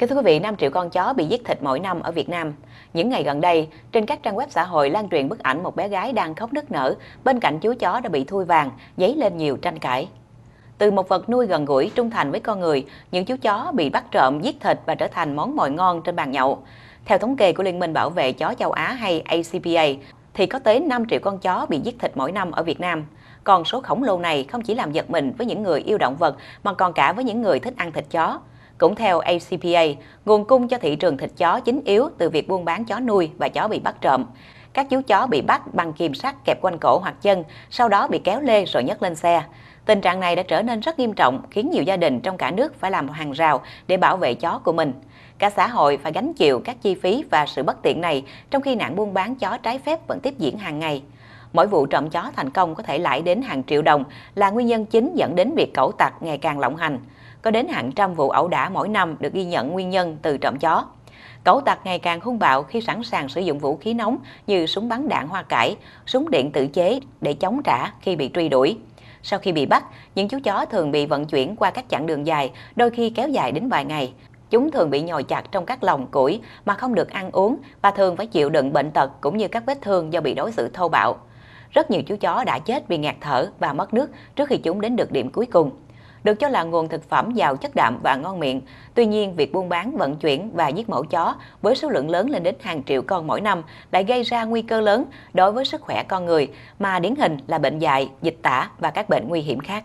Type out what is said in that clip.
Kính thưa quý vị, 5 triệu con chó bị giết thịt mỗi năm ở Việt Nam. Những ngày gần đây, trên các trang web xã hội lan truyền bức ảnh một bé gái đang khóc nức nở bên cạnh chú chó đã bị thui vàng, dấy lên nhiều tranh cãi. Từ một vật nuôi gần gũi, trung thành với con người, những chú chó bị bắt trộm, giết thịt và trở thành món mồi ngon trên bàn nhậu. Theo thống kê của Liên minh Bảo vệ Chó Châu Á hay ACPA, thì có tới 5 triệu con chó bị giết thịt mỗi năm ở Việt Nam. Còn số khổng lồ này không chỉ làm giật mình với những người yêu động vật mà còn cả với những người thích ăn thịt chó. Cũng theo ACPA, nguồn cung cho thị trường thịt chó chính yếu từ việc buôn bán chó nuôi và chó bị bắt trộm. Các chú chó bị bắt bằng kìm sắt kẹp quanh cổ hoặc chân, sau đó bị kéo lê rồi nhấc lên xe. Tình trạng này đã trở nên rất nghiêm trọng, khiến nhiều gia đình trong cả nước phải làm hàng rào để bảo vệ chó của mình. Cả xã hội phải gánh chịu các chi phí và sự bất tiện này, trong khi nạn buôn bán chó trái phép vẫn tiếp diễn hàng ngày mỗi vụ trộm chó thành công có thể lãi đến hàng triệu đồng là nguyên nhân chính dẫn đến việc cẩu tặc ngày càng lộng hành. Có đến hàng trăm vụ ẩu đả mỗi năm được ghi nhận nguyên nhân từ trộm chó. Cẩu tặc ngày càng hung bạo khi sẵn sàng sử dụng vũ khí nóng như súng bắn đạn hoa cải, súng điện tự chế để chống trả khi bị truy đuổi. Sau khi bị bắt, những chú chó thường bị vận chuyển qua các chặng đường dài, đôi khi kéo dài đến vài ngày. Chúng thường bị nhồi chặt trong các lồng củi mà không được ăn uống và thường phải chịu đựng bệnh tật cũng như các vết thương do bị đối xử thô bạo rất nhiều chú chó đã chết vì ngạt thở và mất nước trước khi chúng đến được điểm cuối cùng. Được cho là nguồn thực phẩm giàu chất đạm và ngon miệng, tuy nhiên việc buôn bán, vận chuyển và giết mổ chó với số lượng lớn lên đến hàng triệu con mỗi năm lại gây ra nguy cơ lớn đối với sức khỏe con người, mà điển hình là bệnh dại, dịch tả và các bệnh nguy hiểm khác.